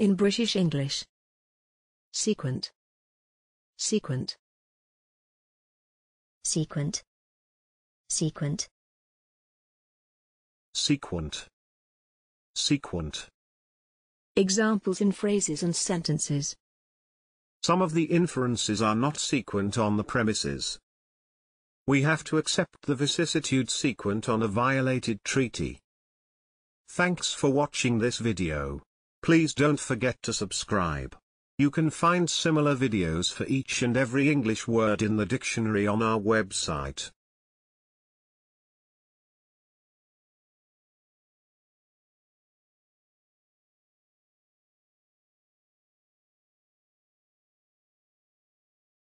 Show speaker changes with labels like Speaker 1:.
Speaker 1: In British English. Sequent. Sequent. Sequent. Sequent. Sequent. Sequent.
Speaker 2: Examples in phrases and sentences.
Speaker 3: Some of the inferences are not sequent on the premises. We have to accept the vicissitude sequent on a violated treaty. Thanks for watching this video. Please don't forget to subscribe. You can find similar videos for each and every English word in the dictionary on our website.